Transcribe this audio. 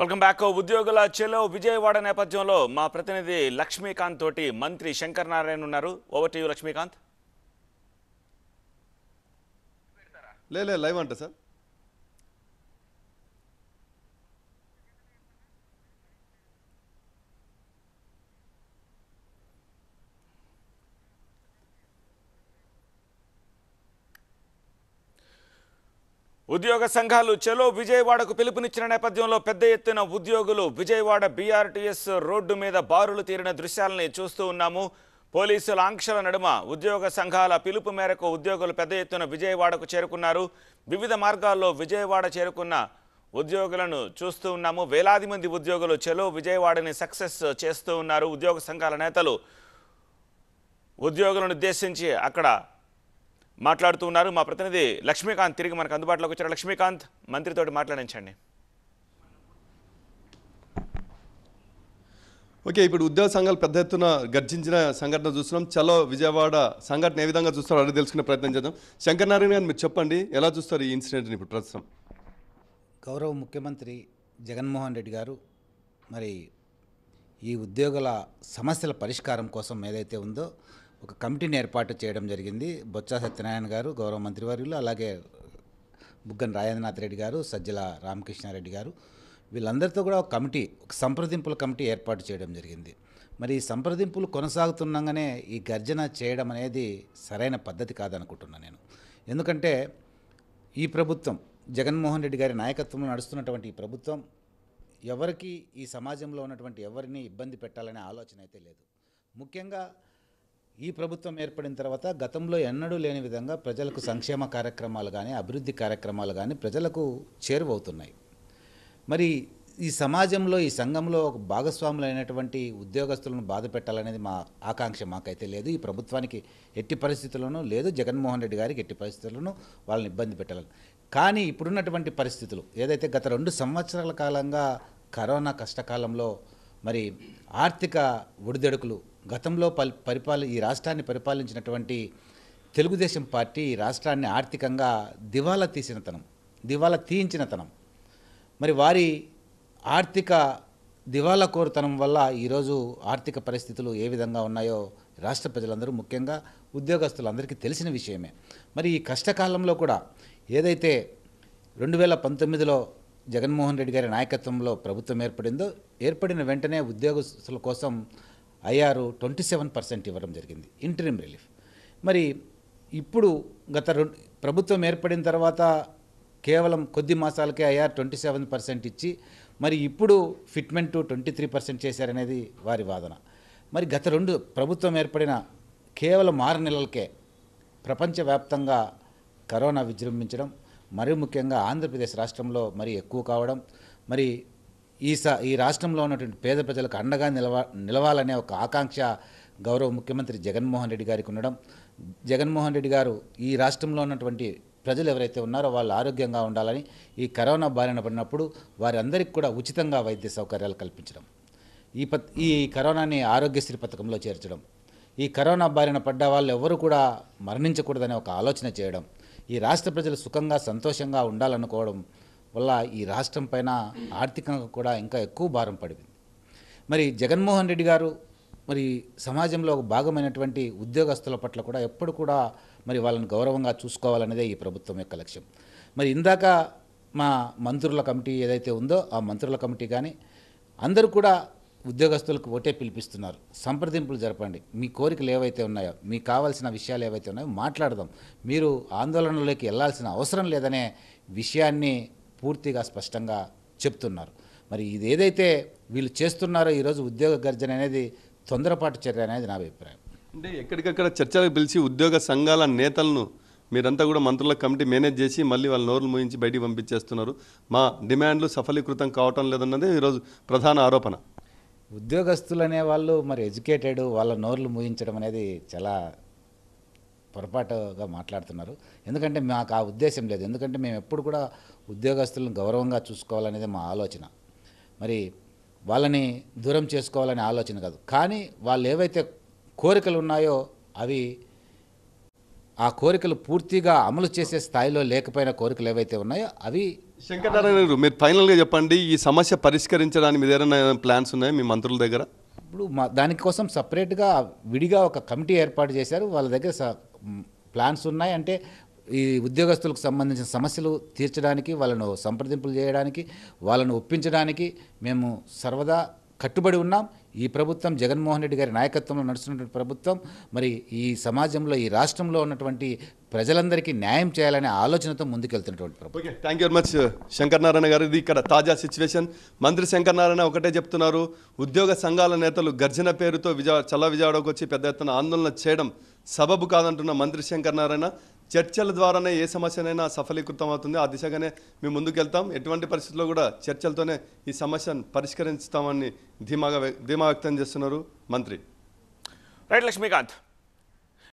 welcome back ఉద్యోగుల చెలో విజయవాడ నేపథ్యంలో మా ప్రతినిధి లక్ష్మీకాంత్ తోటి మంత్రి శంకర్ నారాయణ ఉన్నారు ఓవర్ టు లక్ష్మీకాంత్ లే లైవ్ అంట సార్ ఉద్యోగ సంఘాలు చెలో విజయవాడకు పిలుపునిచ్చిన నేపథ్యంలో పెద్ద ఎత్తున ఉద్యోగులు విజయవాడ బీఆర్టీఎస్ రోడ్డు మీద బారులు తీరిన దృశ్యాలని చూస్తూ ఉన్నాము పోలీసుల ఆంక్షల నడుమ ఉద్యోగ సంఘాల పిలుపు మేరకు ఉద్యోగులు పెద్ద ఎత్తున విజయవాడకు చేరుకున్నారు వివిధ మార్గాల్లో విజయవాడ చేరుకున్న ఉద్యోగులను చూస్తూ ఉన్నాము వేలాది మంది ఉద్యోగులు చెలో విజయవాడని సక్సెస్ చేస్తూ ఉన్నారు ఉద్యోగ సంఘాల నేతలు ఉద్యోగులను ఉద్దేశించి అక్కడ మాట్లాడుతూ ఉన్నారు మా ప్రతినిధి లక్ష్మీకాంత్ తిరిగి మనకు అందుబాటులోకి వచ్చారు లక్ష్మీకాంత్ మంత్రితోటి మాట్లాడించండి ఓకే ఇప్పుడు ఉద్యోగ సంఘాలు పెద్ద ఎత్తున గర్జించిన సంఘటన చూస్తున్నాం చలో విజయవాడ సంఘటన ఏ విధంగా చూస్తారో అని తెలుసుకునే ప్రయత్నం చేద్దాం శంకర్ గారు మీరు చెప్పండి ఎలా చూస్తారు ఈ ఇన్సిడెంట్ని ఇప్పుడు ప్రస్తుతం గౌరవ ముఖ్యమంత్రి జగన్మోహన్ రెడ్డి గారు మరి ఈ ఉద్యోగుల సమస్యల పరిష్కారం కోసం ఏదైతే ఉందో ఒక కమిటీని ఏర్పాటు చేయడం జరిగింది బొత్స సత్యనారాయణ గారు గౌరవ మంత్రివర్యులు అలాగే బుగ్గన్ రాజేంద్రనాథ్ రెడ్డి గారు సజ్జల రామకృష్ణారెడ్డి గారు వీళ్ళందరితో కూడా ఒక కమిటీ ఒక సంప్రదింపుల కమిటీ ఏర్పాటు చేయడం జరిగింది మరి ఈ సంప్రదింపులు కొనసాగుతుండగానే ఈ గర్జన చేయడం అనేది సరైన పద్ధతి కాదనుకుంటున్నాను నేను ఎందుకంటే ఈ ప్రభుత్వం జగన్మోహన్ రెడ్డి గారి నాయకత్వంలో నడుస్తున్నటువంటి ఈ ప్రభుత్వం ఎవరికి ఈ సమాజంలో ఉన్నటువంటి ఎవరిని ఇబ్బంది పెట్టాలనే ఆలోచన అయితే లేదు ముఖ్యంగా ఈ ప్రభుత్వం ఏర్పడిన తర్వాత గతంలో ఎన్నడూ లేని విధంగా ప్రజలకు సంక్షేమ కార్యక్రమాలు కానీ అభివృద్ధి కార్యక్రమాలు కానీ ప్రజలకు చేరువవుతున్నాయి మరి ఈ సమాజంలో ఈ సంఘంలో ఒక భాగస్వాములైనటువంటి ఉద్యోగస్తులను బాధ పెట్టాలనేది మా ఆకాంక్ష మాకైతే లేదు ఈ ప్రభుత్వానికి ఎట్టి పరిస్థితుల్లోనూ లేదు జగన్మోహన్ రెడ్డి గారికి ఎట్టి పరిస్థితుల్లోనూ వాళ్ళని ఇబ్బంది పెట్టాలని కానీ ఇప్పుడున్నటువంటి పరిస్థితులు ఏదైతే గత రెండు సంవత్సరాల కాలంగా కరోనా కష్టకాలంలో మరి ఆర్థిక ఒడిదొడుకులు గతంలో పరిపాల ఈ రాష్ట్రాన్ని పరిపాలించినటువంటి తెలుగుదేశం పార్టీ రాష్ట్రాన్ని ఆర్థికంగా దివాలా తీసిన తనం దివాలా తీయించిన తనం మరి వారి ఆర్థిక దివాలా కోరుతనం వల్ల ఈరోజు ఆర్థిక పరిస్థితులు ఏ విధంగా ఉన్నాయో రాష్ట్ర ప్రజలందరూ ముఖ్యంగా ఉద్యోగస్తులందరికీ తెలిసిన విషయమే మరి ఈ కష్టకాలంలో కూడా ఏదైతే రెండు వేల పంతొమ్మిదిలో జగన్మోహన్ రెడ్డి గారి నాయకత్వంలో ప్రభుత్వం ఏర్పడిందో ఏర్పడిన వెంటనే ఉద్యోగస్తుల కోసం ఐఆర్ ట్వంటీ సెవెన్ పర్సెంట్ ఇవ్వడం జరిగింది ఇంటరిమ్ రిలీఫ్ మరి ఇప్పుడు గత రెండు ప్రభుత్వం ఏర్పడిన తర్వాత కేవలం కొద్ది మాసాలకే ఐఆర్ ట్వంటీ సెవెన్ పర్సెంట్ ఇచ్చి మరి ఇప్పుడు ఫిట్మెంట్ ట్వంటీ త్రీ పర్సెంట్ చేశారనేది వారి వాదన మరి గత రెండు ప్రభుత్వం ఏర్పడిన కేవలం ఆరు నెలలకే ప్రపంచవ్యాప్తంగా కరోనా విజృంభించడం మరి ముఖ్యంగా ఆంధ్రప్రదేశ్ రాష్ట్రంలో మరి ఎక్కువ కావడం మరి ఈ స ఈ రాష్ట్రంలో ఉన్నటువంటి పేద ప్రజలకు అండగా నిలవ నిలవాలనే ఒక ఆకాంక్ష గౌరవ ముఖ్యమంత్రి జగన్మోహన్ రెడ్డి గారికి ఉండడం జగన్మోహన్ రెడ్డి గారు ఈ రాష్ట్రంలో ఉన్నటువంటి ప్రజలు ఎవరైతే ఉన్నారో వాళ్ళు ఆరోగ్యంగా ఉండాలని ఈ కరోనా బారిన పడినప్పుడు వారందరికీ కూడా ఉచితంగా వైద్య సౌకర్యాలు కల్పించడం ఈ ప ఈ కరోనాని ఆరోగ్యశ్రీ పథకంలో చేర్చడం ఈ కరోనా బారిన పడ్డ వాళ్ళు ఎవరు కూడా మరణించకూడదనే ఒక ఆలోచన చేయడం ఈ రాష్ట్ర ప్రజలు సుఖంగా సంతోషంగా ఉండాలనుకోవడం వల్ల ఈ రాష్ట్రం పైన ఆర్థికంగా కూడా ఇంకా ఎక్కువ భారం పడింది మరి జగన్మోహన్ రెడ్డి గారు మరి సమాజంలో ఒక భాగమైనటువంటి ఉద్యోగస్తుల పట్ల కూడా ఎప్పుడు కూడా మరి వాళ్ళని గౌరవంగా చూసుకోవాలనేదే ఈ ప్రభుత్వం యొక్క లక్ష్యం మరి ఇందాక మా మంత్రుల కమిటీ ఏదైతే ఉందో ఆ మంత్రుల కమిటీ కానీ అందరూ కూడా ఉద్యోగస్తులకు ఓటే పిలిపిస్తున్నారు సంప్రదింపులు జరపండి మీ కోరికలు ఏవైతే ఉన్నాయో మీకు కావాల్సిన విషయాలు ఏవైతే ఉన్నాయో మాట్లాడదాం మీరు ఆందోళనలోకి వెళ్లాల్సిన అవసరం లేదనే విషయాన్ని పూర్తిగా స్పష్టంగా చెప్తున్నారు మరి ఇది ఏదైతే వీళ్ళు చేస్తున్నారో ఈరోజు ఉద్యోగ గర్జన అనేది తొందరపాటు చర్య అనేది నా అభిప్రాయం అంటే ఎక్కడికక్కడ చర్చలకు పిలిచి ఉద్యోగ సంఘాల నేతలను మీరంతా కూడా మంత్రుల కమిటీ మేనేజ్ చేసి మళ్ళీ వాళ్ళ నోరులు మూయించి బయటికి పంపించేస్తున్నారు మా డిమాండ్లు సఫలీకృతం కావటం లేదన్నది ఈరోజు ప్రధాన ఆరోపణ ఉద్యోగస్తులు అనేవాళ్ళు మరి ఎడ్యుకేటెడ్ వాళ్ళ నోర్లు మూయించడం అనేది చాలా పొరపాటుగా మాట్లాడుతున్నారు ఎందుకంటే మాకు ఆ ఉద్దేశం లేదు ఎందుకంటే మేము ఎప్పుడు కూడా ఉద్యోగస్తులను గౌరవంగా చూసుకోవాలనేది మా ఆలోచన మరి వాళ్ళని దూరం చేసుకోవాలనే ఆలోచన కాదు కానీ వాళ్ళు ఏవైతే కోరికలు ఉన్నాయో అవి ఆ కోరికలు పూర్తిగా అమలు చేసే స్థాయిలో లేకపోయిన కోరికలు ఏవైతే ఉన్నాయో అవి శంకరనారాయణ గారు మీరు ఫైనల్గా చెప్పండి ఈ సమస్య పరిష్కరించడానికి మీద ఏదైనా ప్లాన్స్ ఉన్నాయా మీ మంత్రుల దగ్గర ఇప్పుడు మా దానికోసం సపరేట్గా విడిగా ఒక కమిటీ ఏర్పాటు చేశారు వాళ్ళ దగ్గర ప్లాన్స్ ఉన్నాయి అంటే ఈ ఉద్యోగస్తులకు సంబంధించిన సమస్యలు తీర్చడానికి వాళ్ళను సంప్రదింపులు చేయడానికి వాళ్ళను ఒప్పించడానికి మేము సర్వదా కట్టుబడి ఉన్నాం ఈ ప్రభుత్వం జగన్మోహన్ రెడ్డి గారి నాయకత్వంలో నడుస్తున్నటువంటి ప్రభుత్వం మరి ఈ సమాజంలో ఈ రాష్ట్రంలో ఉన్నటువంటి ప్రజలందరికీ న్యాయం చేయాలనే ఆలోచనతో ముందుకెళ్తున్నటువంటి ప్రభుత్వం thank you very much Shankaranarayana గారు ఇది ఇక్కడ తాజా సిచ్యువేషన్ మంత్రి శంకరనారాయణ ఒకటే చెప్తున్నారు ఉద్యోగ సంఘాల నేతలు గర్జన పేరుతో విజయ చల్ల విజయవాడకు వచ్చి పెద్ద ఎత్తున ఆందోళన చేయడం సబబు కాదంటున్న మంత్రి శంకరనారాయణ చర్చల ద్వారానే ఏ సమస్యనైనా సఫలీకృతం అవుతుంది ఆ దిశగానే మేము ముందుకెళ్తాం ఎటువంటి పరిస్థితుల్లో కూడా చర్చలతోనే ఈ సమస్యను పరిష్కరించుతామని ధీమాగా ధీమా వ్యక్తం చేస్తున్నారు మంత్రి రైట్ లక్ష్మీకాంత్